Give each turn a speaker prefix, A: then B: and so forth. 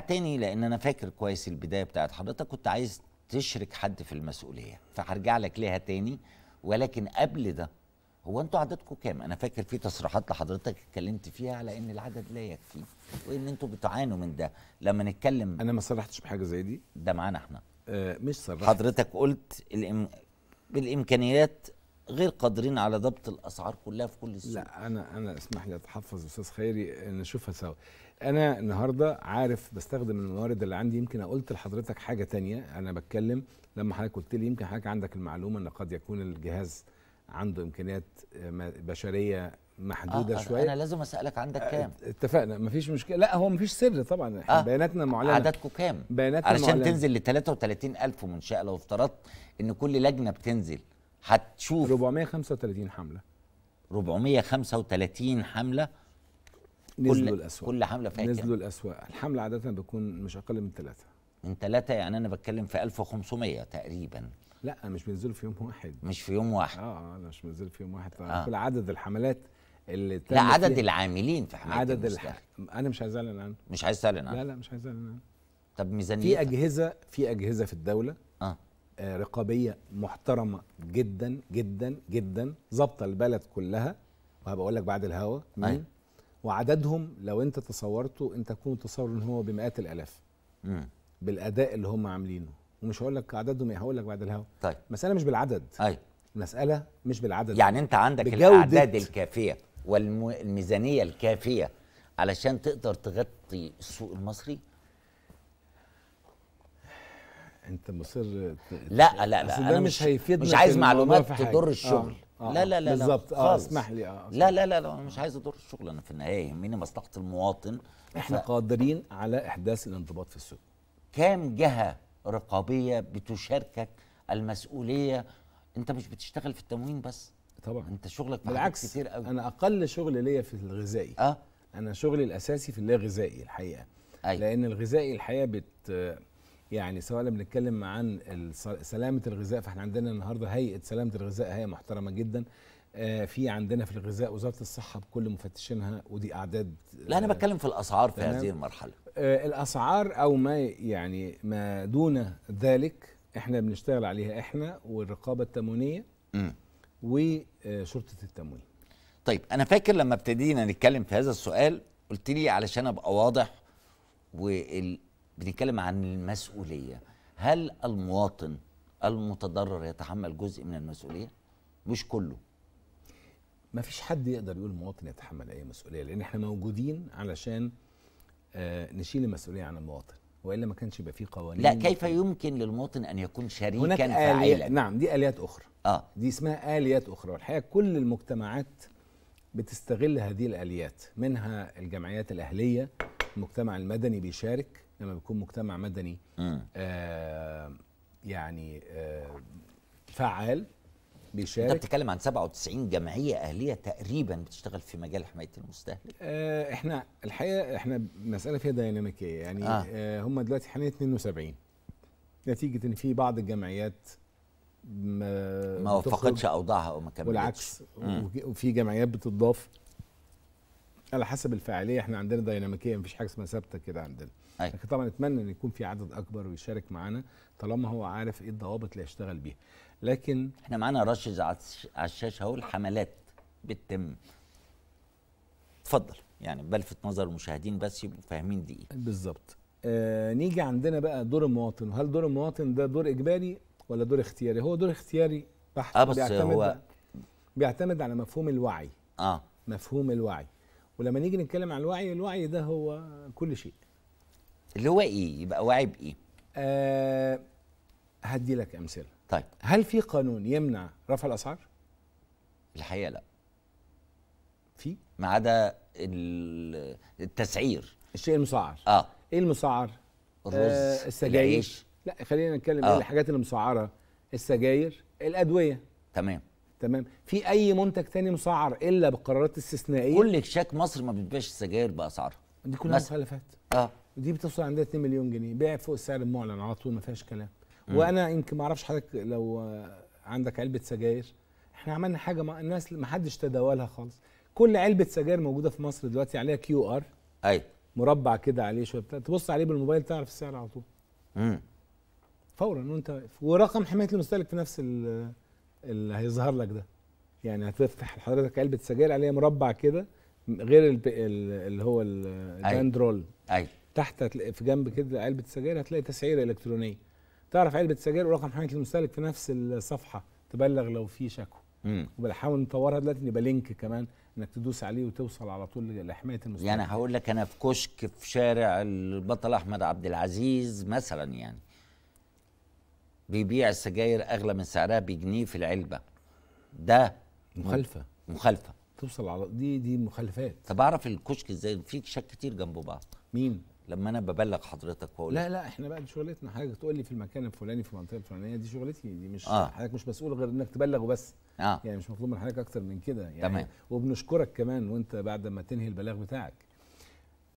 A: تاني لان انا فاكر كويس البدايه بتاعت حضرتك كنت عايز تشرك حد في المسؤوليه فهرجع لك ليها تاني ولكن قبل ده هو انتوا عددكم كام؟ انا فاكر في تصريحات لحضرتك اتكلمت فيها على ان العدد لا يكفي وان انتوا بتعانوا من ده لما نتكلم انا ما صرحتش بحاجه زي دي ده معانا احنا آه مش صرحت حضرتك قلت الإم... بالامكانيات غير قادرين على ضبط الاسعار كلها في كل السوق لا
B: انا انا اسمح لي اتحفظ استاذ خيري نشوفها سوا انا النهارده عارف بستخدم الموارد اللي عندي يمكن قلت لحضرتك حاجه تانية انا بتكلم لما حضرتك قلت لي يمكن حضرتك عندك المعلومه ان قد يكون الجهاز عنده امكانيات آه، بشريه محدوده آه،, آه شويه انا لازم اسالك عندك آه، كام اتفقنا مفيش مشكله لا هو مفيش سر طبعا آه بياناتنا
A: معلنه عددكم كام بياناتنا علشان معلنة. تنزل ل الف منشاه لو افترضت ان كل لجنه بتنزل هتشوف 435 حمله 435 حمله
B: نزلوا الاسواق كل حمله فيها نزلوا
A: الاسواق الحمله عاده بتكون مش اقل من ثلاثه من ثلاثه يعني انا بتكلم في 1500 تقريبا لا
B: مش بينزلوا في يوم واحد مش في يوم واحد اه اه مش بينزلوا في يوم واحد آه. كل عدد الحملات اللي لا عدد العاملين في حمايه عدد الح... انا مش عايز اعلن عنه مش عايز تعلن عنه لا لا مش عايز اعلن عنه طب ميزانيه في اجهزه في اجهزه في الدوله اه, آه رقابيه محترمه جدا جدا جدا ظابطه البلد كلها وهبقى اقول لك بعد الهوا مين أيوه. وعددهم لو انت تصورته انت تكون تصور ان هو بمئات الالاف مم. بالاداء اللي هم عاملينه ومش هقول لك عددهم ايه هقول لك بعد الهوا طيب المساله مش بالعدد ايوه المساله مش بالعدد يعني انت عندك الاعداد
A: الكافيه والميزانيه الكافيه علشان تقدر تغطي السوق المصري
B: انت مصر لا لا لا انا مش مش عايز معلومات تضر الشغل آه. آه، لا لا لا بالظبط اه اسمح لي آه لا لا لا آه، آه،
A: لا انا مش عايز اضر الشغل انا في النهايه يهمني مصلحه المواطن احنا ف... قادرين على احداث الانضباط في السوق كام جهه رقابيه بتشاركك المسؤوليه انت مش بتشتغل في التموين بس طبعا انت شغلك بالعكس
B: كتير قوي انا اقل شغل ليا في الغذائي اه انا شغلي الاساسي في اللا غذائي الحقيقه أيوة. لان الغذائي الحقيقه بت يعني سواء بنتكلم عن سلامه الغذاء فاحنا عندنا النهارده هيئه سلامه الغذاء هيئه محترمه جدا آه، في عندنا في الغذاء وزاره الصحه بكل مفتشينها ودي اعداد لا انا آه،
A: بتكلم في الاسعار في هذه المرحله
B: آه، الاسعار او ما يعني ما دون ذلك احنا بنشتغل عليها احنا والرقابه التموينيه وشرطه التموين طيب انا فاكر
A: لما ابتدينا نتكلم في هذا السؤال قلت لي علشان ابقى واضح وال بنتكلم عن المسؤوليه هل المواطن المتضرر
B: يتحمل جزء من المسؤوليه مش كله ما فيش حد يقدر يقول المواطن يتحمل اي مسؤوليه لان احنا موجودين علشان آه نشيل المسؤوليه عن المواطن والا ما كانش يبقى فيه قوانين لا كيف
A: يمكن للمواطن ان يكون شريكا هناك فعالا نعم دي اليات
B: اخرى اه دي اسمها اليات اخرى والحقيقه كل المجتمعات بتستغل هذه الاليات منها الجمعيات الاهليه المجتمع المدني بيشارك لما بيكون مجتمع مدني آه يعني آه
A: فعال بيشارك انت بتتكلم عن 97 جمعيه اهليه تقريبا بتشتغل في
B: مجال حمايه المستهلك آه احنا الحقيقه احنا المساله فيها ديناميكيه يعني آه. آه هم دلوقتي حاليا 72 نتيجه ان في بعض الجمعيات ما, ما وفقتش اوضاعها او ما كملتش والعكس وفي جمعيات بتضاف على حسب الفاعليه احنا عندنا ديناميكيه مفيش حاجه اسمها ثابته كده عندنا أيوة. لكن طبعا اتمنى ان يكون في عدد اكبر ويشارك معانا طالما هو عارف ايه الضوابط اللي هيشتغل بيها
A: لكن احنا معانا رشز على الشاشه اهو الحملات بتتم اتفضل يعني بلفت نظر المشاهدين بس يبقوا فاهمين دي ايه بالظبط
B: آه نيجي عندنا بقى دور المواطن وهل دور المواطن ده دور اجباري ولا دور اختياري هو دور اختياري بحت اه بس بيعتمد هو بيعتمد على مفهوم الوعي اه مفهوم الوعي ولما نيجي نتكلم عن الوعي الوعي ده هو كل شيء اللي هو ايه يبقى واعي بايه آه هدي لك امثله طيب هل في قانون يمنع رفع الاسعار الحقيقه لا في
A: ما عدا التسعير الشيء المسعر اه
B: ايه المسعر الرز آه السجاير العيش لا خلينا نتكلم آه. الحاجات المسعره السجاير الادويه تمام تمام في اي منتج تاني مسعر الا بقرارات استثنائيه
A: كل شاك مصر ما بتبيعش السجاير باسعارها
B: دي كلها مخالفات اه دي بتوصل عندها 2 مليون جنيه بيع فوق السعر المعلن على طول ما فيهاش كلام مم. وانا يمكن ما اعرفش حضرتك لو عندك علبه سجاير احنا عملنا حاجه مع الناس ما حدش تداولها خالص كل علبه سجاير موجوده في مصر دلوقتي عليها كيو ار ايوه مربع كده عليه شويه تبص عليه بالموبايل تعرف السعر على طول امم فورا وانت ورقم حمايه المستهلك في نفس ال اللي هيظهر لك ده يعني هتفتح حضرتك علبه سجاير عليها مربع كده غير اللي هو أيوه. الباندرول ايوه تحت في جنب كده علبه سجاير هتلاقي تسعيره الكترونيه تعرف علبه سجاير ورقم حمايه المستهلك في نفس الصفحه تبلغ لو في شكوى وبنحاول نطورها دلوقتي يبقى لينك كمان انك تدوس عليه وتوصل على طول لحمايه المستهلك يعني
A: هقول لك انا في كشك في شارع البطل احمد عبد العزيز مثلا يعني بيبيع السجاير اغلى من سعرها بجنيه في العلبه ده مخالفه مخالفه توصل على دي دي مخالفات طب اعرف الكشك ازاي في كشك كتير جنب بعض مين لما انا ببلغ حضرتك واقول لا
B: لا احنا بقى دي شغلتنا حضرتك تقول لي في المكان الفلاني في المنطقه الفلانيه دي شغلتي دي مش آه. حضرتك مش مسؤول غير انك تبلغ وبس آه. يعني مش مطلوب من حضرتك اكتر من كده يعني تمام. وبنشكرك كمان وانت بعد ما تنهي البلاغ بتاعك